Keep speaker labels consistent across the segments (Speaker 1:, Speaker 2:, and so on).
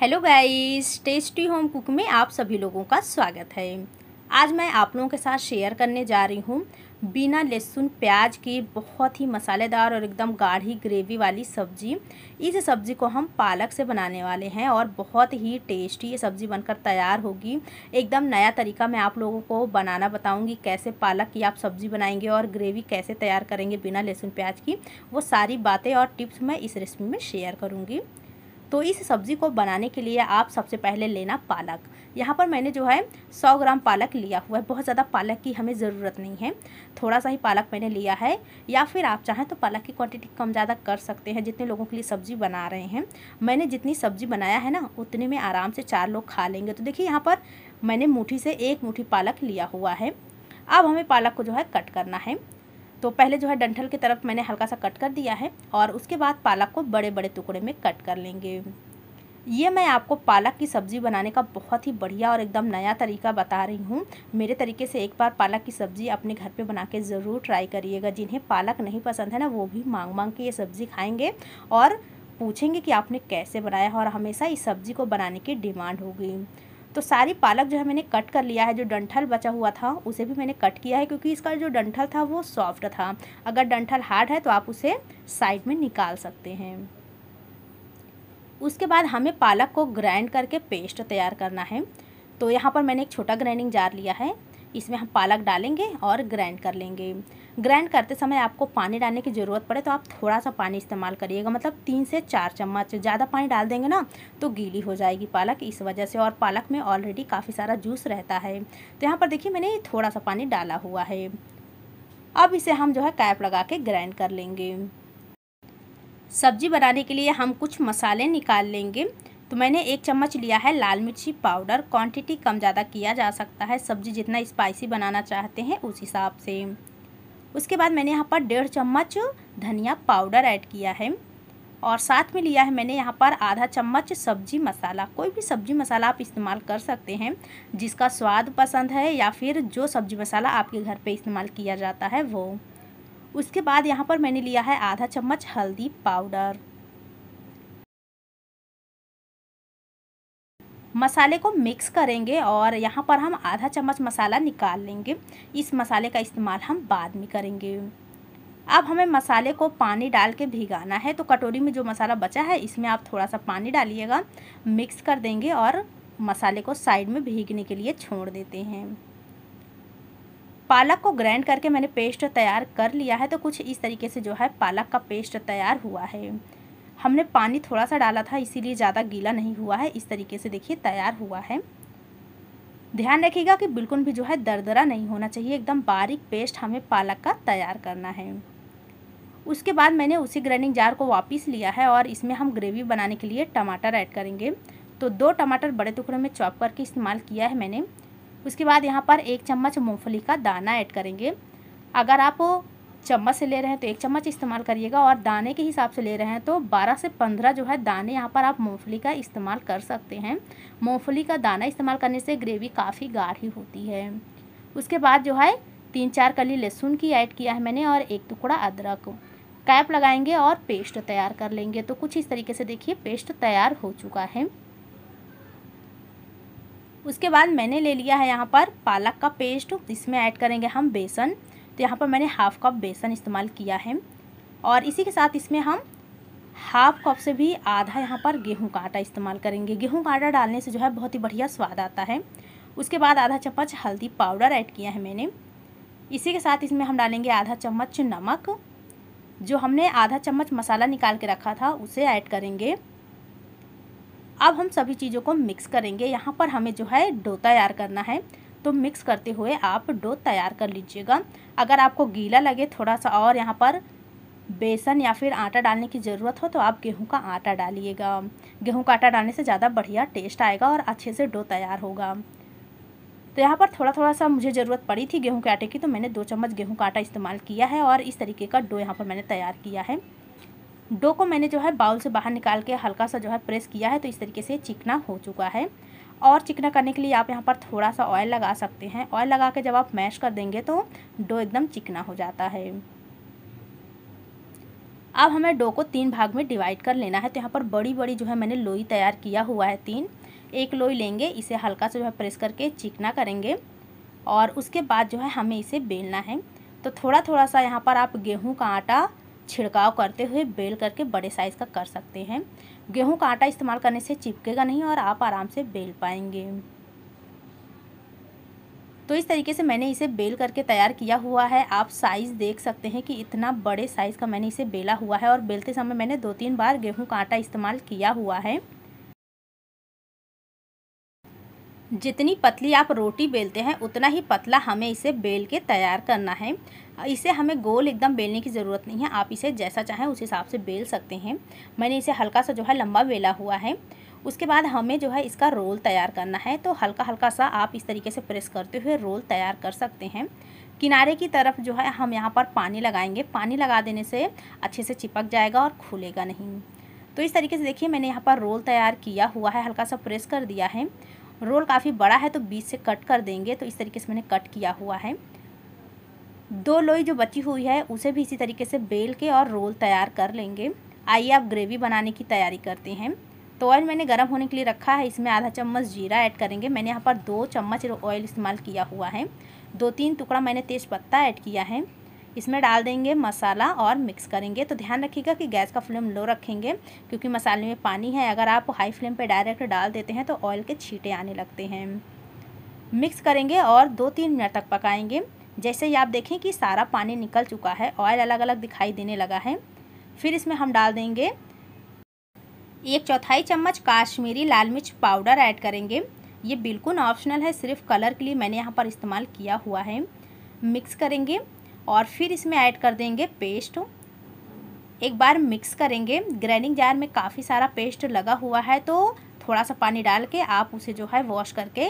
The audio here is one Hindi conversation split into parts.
Speaker 1: hello guys tasty home cook में आप सभी लोगों का स्वागत है आज मैं आप लोगों के साथ शेयर करने जा रही हूँ बिना लहसुन प्याज की बहुत ही मसालेदार और एकदम गाढ़ी ग्रेवी वाली सब्ज़ी इस सब्ज़ी को हम पालक से बनाने वाले हैं और बहुत ही टेस्टी ये सब्ज़ी बनकर तैयार होगी एकदम नया तरीका मैं आप लोगों को बनाना बताऊंगी कैसे पालक की आप सब्ज़ी बनाएंगे और ग्रेवी कैसे तैयार करेंगे बिना लहसुन प्याज की वो सारी बातें और टिप्स मैं इस रेसिपी में शेयर करूँगी तो इस सब्ज़ी को बनाने के लिए आप सबसे पहले लेना पालक यहाँ पर मैंने जो है सौ ग्राम पालक लिया हुआ है बहुत ज़्यादा पालक की हमें ज़रूरत नहीं है थोड़ा सा ही पालक मैंने लिया है या फिर आप चाहें तो पालक की क्वांटिटी कम ज़्यादा कर सकते हैं जितने लोगों के लिए सब्ज़ी बना रहे हैं मैंने जितनी सब्ज़ी बनाया है ना उतने में आराम से चार लोग खा लेंगे तो देखिए यहाँ पर मैंने मुठ्ठी से एक मूठी पालक लिया हुआ है अब हमें पालक को जो है कट करना है तो पहले जो है डंठल की तरफ मैंने हल्का सा कट कर दिया है और उसके बाद पालक को बड़े बड़े टुकड़े में कट कर लेंगे ये मैं आपको पालक की सब्ज़ी बनाने का बहुत ही बढ़िया और एकदम नया तरीका बता रही हूँ मेरे तरीके से एक बार पालक की सब्ज़ी अपने घर पे बना के ज़रूर ट्राई करिएगा जिन्हें पालक नहीं पसंद है ना वो भी मांग मांग के ये सब्ज़ी खाएंगे और पूछेंगे कि आपने कैसे बनाया और हमेशा इस सब्ज़ी को बनाने की डिमांड होगी तो सारी पालक जो है मैंने कट कर लिया है जो डंठल बचा हुआ था उसे भी मैंने कट किया है क्योंकि इसका जो डंठल था वो सॉफ्ट था अगर डंठल हार्ड है तो आप उसे साइड में निकाल सकते हैं उसके बाद हमें पालक को ग्राइंड करके पेस्ट तैयार करना है तो यहाँ पर मैंने एक छोटा ग्राइंडिंग जार लिया है इसमें हम पालक डालेंगे और ग्राइंड कर लेंगे ग्राइंड करते समय आपको पानी डालने की ज़रूरत पड़े तो आप थोड़ा सा पानी इस्तेमाल करिएगा मतलब तीन से चार चम्मच ज़्यादा पानी डाल देंगे ना तो गीली हो जाएगी पालक इस वजह से और पालक में ऑलरेडी काफ़ी सारा जूस रहता है तो यहाँ पर देखिए मैंने थोड़ा सा पानी डाला हुआ है अब इसे हम जो है कैप लगा के ग्राइंड कर लेंगे सब्जी बनाने के लिए हम कुछ मसाले निकाल लेंगे तो मैंने एक चम्मच लिया है लाल मिर्ची पाउडर क्वांटिटी कम ज़्यादा किया जा सकता है सब्ज़ी जितना स्पाइसी बनाना चाहते हैं उस हिसाब से उसके बाद मैंने यहाँ पर डेढ़ चम्मच धनिया पाउडर ऐड किया है और साथ में लिया है मैंने यहाँ पर आधा चम्मच सब्जी मसाला कोई भी सब्जी मसाला आप इस्तेमाल कर सकते हैं जिसका स्वाद पसंद है या फिर जो सब्जी मसाला आपके घर पे इस्तेमाल किया जाता है वो उसके बाद यहाँ पर मैंने लिया है आधा चम्मच हल्दी पाउडर मसाले को मिक्स करेंगे और यहाँ पर हम आधा चम्मच मसाला निकाल लेंगे इस मसाले का इस्तेमाल हम बाद में करेंगे अब हमें मसाले को पानी डाल के भिगाना है तो कटोरी में जो मसाला बचा है इसमें आप थोड़ा सा पानी डालिएगा मिक्स कर देंगे और मसाले को साइड में भीगने के लिए छोड़ देते हैं पालक को ग्राइंड करके मैंने पेस्ट तैयार कर लिया है तो कुछ इस तरीके से जो है पालक का पेस्ट तैयार हुआ है हमने पानी थोड़ा सा डाला था इसीलिए ज़्यादा गीला नहीं हुआ है इस तरीके से देखिए तैयार हुआ है ध्यान रखिएगा कि बिल्कुल भी जो है दरदरा नहीं होना चाहिए एकदम बारीक पेस्ट हमें पालक का तैयार करना है उसके बाद मैंने उसी ग्राइंडिंग जार को वापस लिया है और इसमें हम ग्रेवी बनाने के लिए टमाटर ऐड करेंगे तो दो टमाटर बड़े टुकड़े में चॉप करके इस्तेमाल किया है मैंने उसके बाद यहाँ पर एक चम्मच मूँगफली का दाना ऐड करेंगे अगर आप चम्मच से ले रहे हैं तो एक चम्मच इस्तेमाल करिएगा और दाने के हिसाब से ले रहे हैं तो 12 से 15 जो है दाने यहाँ पर आप मूँगफली का इस्तेमाल कर सकते हैं मूँगफली का दाना इस्तेमाल करने से ग्रेवी काफ़ी गाढ़ी होती है उसके बाद जो है तीन चार कली लहसुन की ऐड किया है मैंने और एक टुकड़ा अदरक कैप लगाएंगे और पेस्ट तैयार कर लेंगे तो कुछ इस तरीके से देखिए पेस्ट तैयार हो चुका है उसके बाद मैंने ले लिया है यहाँ पर पालक का पेस्ट इसमें ऐड करेंगे हम बेसन तो यहाँ पर मैंने हाफ़ कप बेसन इस्तेमाल किया है और इसी के साथ इसमें हम हाफ कप से भी आधा यहाँ पर गेहूं का आटा इस्तेमाल करेंगे गेहूं का आटा डालने से जो है बहुत ही बढ़िया स्वाद आता है उसके बाद आधा चम्मच हल्दी पाउडर ऐड किया है मैंने इसी के साथ इसमें हम डालेंगे आधा चम्मच नमक जो हमने आधा चम्मच मसाला निकाल के रखा था उसे ऐड करेंगे अब हम सभी चीज़ों को मिक्स करेंगे यहाँ पर हमें जो है डो तैयार करना है तो मिक्स करते हुए आप डो तैयार कर लीजिएगा अगर आपको गीला लगे थोड़ा सा और यहाँ पर बेसन या फिर आटा डालने की ज़रूरत हो तो आप गेहूं का आटा डालिएगा गेहूं का आटा डालने से ज़्यादा बढ़िया टेस्ट आएगा और अच्छे से डो तैयार होगा तो यहाँ पर थोड़ा थोड़ा सा मुझे ज़रूरत पड़ी थी गेहूं के आटे की तो मैंने दो चम्मच गेहूं का आटा इस्तेमाल किया है और इस तरीके का डो यहाँ पर मैंने तैयार किया है डो को मैंने जो है बाउल से बाहर निकाल के हल्का सा जो है प्रेस किया है तो इस तरीके से चिकना हो चुका है और चिकना करने के लिए आप यहाँ पर थोड़ा सा ऑयल लगा सकते हैं ऑयल लगा के जब आप मैश कर देंगे तो डो एकदम चिकना हो जाता है अब हमें डो को तीन भाग में डिवाइड कर लेना है तो यहाँ पर बड़ी बड़ी जो है मैंने लोई तैयार किया हुआ है तीन एक लोई लेंगे इसे हल्का से जो है प्रेस करके चिकना करेंगे और उसके बाद जो है हमें इसे बेलना है तो थोड़ा थोड़ा सा यहाँ पर आप गेहूं का आटा छिड़काव करते हुए बेल करके बड़े साइज़ का कर सकते हैं गेहूं का आटा इस्तेमाल करने से चिपकेगा नहीं और आप आराम से बेल पाएंगे तो इस तरीके से मैंने इसे बेल करके तैयार किया हुआ है आप साइज़ देख सकते हैं कि इतना बड़े साइज़ का मैंने इसे बेला हुआ है और बेलते समय मैंने दो तीन बार गेहूं का आटा इस्तेमाल किया हुआ है जितनी पतली आप रोटी बेलते हैं उतना ही पतला हमें इसे बेल के तैयार करना है इसे हमें गोल एकदम बेलने की ज़रूरत नहीं है आप इसे जैसा चाहें उस हिसाब से बेल सकते हैं मैंने इसे हल्का सा जो है लंबा बेला हुआ है उसके बाद हमें जो है इसका रोल तैयार करना है तो हल्का हल्का सा आप इस तरीके से प्रेस करते हुए रोल तैयार कर सकते हैं किनारे की तरफ जो है हम यहाँ पर पानी लगाएंगे पानी लगा देने से अच्छे से चिपक जाएगा और खुलेगा नहीं तो इस तरीके से देखिए मैंने यहाँ पर रोल तैयार किया हुआ है हल्का सा प्रेस कर दिया है रोल काफ़ी बड़ा है तो बीच से कट कर देंगे तो इस तरीके से मैंने कट किया हुआ है दो लोई जो बची हुई है उसे भी इसी तरीके से बेल के और रोल तैयार कर लेंगे आइए आप ग्रेवी बनाने की तैयारी करते हैं तो ऑयल मैंने गर्म होने के लिए रखा है इसमें आधा चम्मच जीरा ऐड करेंगे मैंने यहाँ पर दो चम्मच ऑयल इस्तेमाल किया हुआ है दो तीन टुकड़ा मैंने तेज़पत्ता ऐड किया है इसमें डाल देंगे मसाला और मिक्स करेंगे तो ध्यान रखिएगा कि गैस का फ्लेम लो रखेंगे क्योंकि मसाले में पानी है अगर आप हाई फ्लेम पर डायरेक्ट डाल देते हैं तो ऑयल के छीटे आने लगते हैं मिक्स करेंगे और दो तीन मिनट तक पकाएंगे जैसे ही आप देखें कि सारा पानी निकल चुका है ऑयल अलग अलग दिखाई देने लगा है फिर इसमें हम डाल देंगे एक चौथाई चम्मच काश्मीरी लाल मिर्च पाउडर ऐड करेंगे ये बिल्कुल ऑप्शनल है सिर्फ कलर के लिए मैंने यहाँ पर इस्तेमाल किया हुआ है मिक्स करेंगे और फिर इसमें ऐड कर देंगे पेस्ट एक बार मिक्स करेंगे ग्राइंडिंग जार में काफ़ी सारा पेस्ट लगा हुआ है तो थोड़ा सा पानी डाल के आप उसे जो है वॉश करके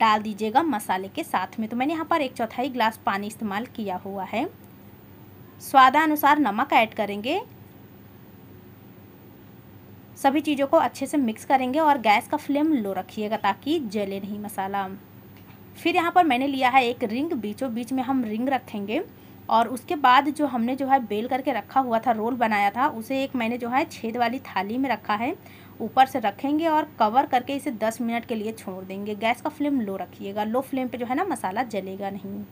Speaker 1: डाल दीजिएगा मसाले के साथ में तो मैंने यहाँ पर एक चौथाई ग्लास पानी इस्तेमाल किया हुआ है स्वादानुसार नमक ऐड करेंगे सभी चीज़ों को अच्छे से मिक्स करेंगे और गैस का फ्लेम लो रखिएगा ताकि जले नहीं मसाला फिर यहाँ पर मैंने लिया है एक रिंग बीचों बीच में हम रिंग रखेंगे और उसके बाद जो हमने जो है बेल करके रखा हुआ था रोल बनाया था उसे एक मैंने जो है छेद वाली थाली में रखा है ऊपर से रखेंगे और कवर करके इसे दस मिनट के लिए छोड़ देंगे गैस का फ्लेम लो रखिएगा लो फ्लेम पे जो है ना मसाला जलेगा नहीं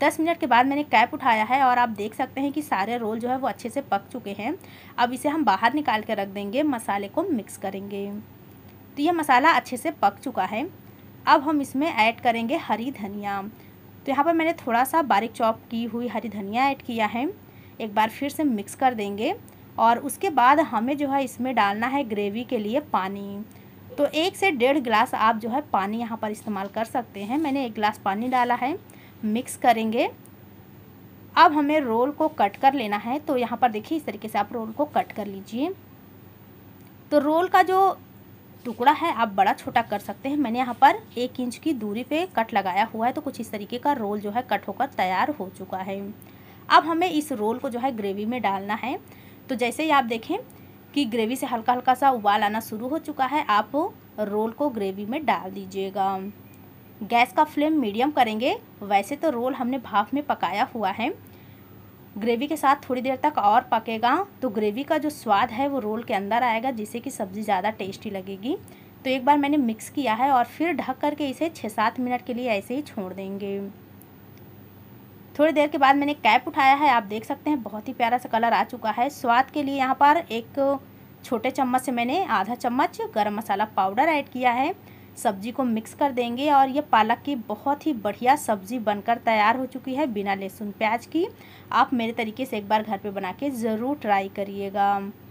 Speaker 1: दस मिनट के बाद मैंने कैप उठाया है और आप देख सकते हैं कि सारे रोल जो है वो अच्छे से पक चुके हैं अब इसे हम बाहर निकाल के रख देंगे मसाले को मिक्स करेंगे तो यह मसाला अच्छे से पक चुका है अब हम इसमें ऐड करेंगे हरी धनिया तो यहाँ पर मैंने थोड़ा सा बारीक चॉप की हुई हरी धनिया ऐड किया है एक बार फिर से मिक्स कर देंगे और उसके बाद हमें जो है इसमें डालना है ग्रेवी के लिए पानी तो एक से डेढ़ गिलास आप जो है पानी यहाँ पर इस्तेमाल कर सकते हैं मैंने एक गिलास पानी डाला है मिक्स करेंगे अब हमें रोल को कट कर लेना है तो यहाँ पर देखिए इस तरीके से आप रोल को कट कर लीजिए तो रोल का जो टुकड़ा है आप बड़ा छोटा कर सकते हैं मैंने यहाँ पर एक इंच की दूरी पे कट लगाया हुआ है तो कुछ इस तरीके का रोल जो है कट होकर तैयार हो चुका है अब हमें इस रोल को जो है ग्रेवी में डालना है तो जैसे ही आप देखें कि ग्रेवी से हल्का हल्का सा उबाल आना शुरू हो चुका है आप रोल को ग्रेवी में डाल दीजिएगा गैस का फ्लेम मीडियम करेंगे वैसे तो रोल हमने भाप में पकाया हुआ है ग्रेवी के साथ थोड़ी देर तक और पकेगा तो ग्रेवी का जो स्वाद है वो रोल के अंदर आएगा जिससे कि सब्ज़ी ज़्यादा टेस्टी लगेगी तो एक बार मैंने मिक्स किया है और फिर ढक करके इसे छः सात मिनट के लिए ऐसे ही छोड़ देंगे थोड़ी देर के बाद मैंने कैप उठाया है आप देख सकते हैं बहुत ही प्यारा सा कलर आ चुका है स्वाद के लिए यहाँ पर एक छोटे चम्मच से मैंने आधा चम्मच गर्म मसाला पाउडर ऐड किया है सब्जी को मिक्स कर देंगे और ये पालक की बहुत ही बढ़िया सब्जी बनकर तैयार हो चुकी है बिना लहसुन प्याज की आप मेरे तरीके से एक बार घर पे बना के ज़रूर ट्राई करिएगा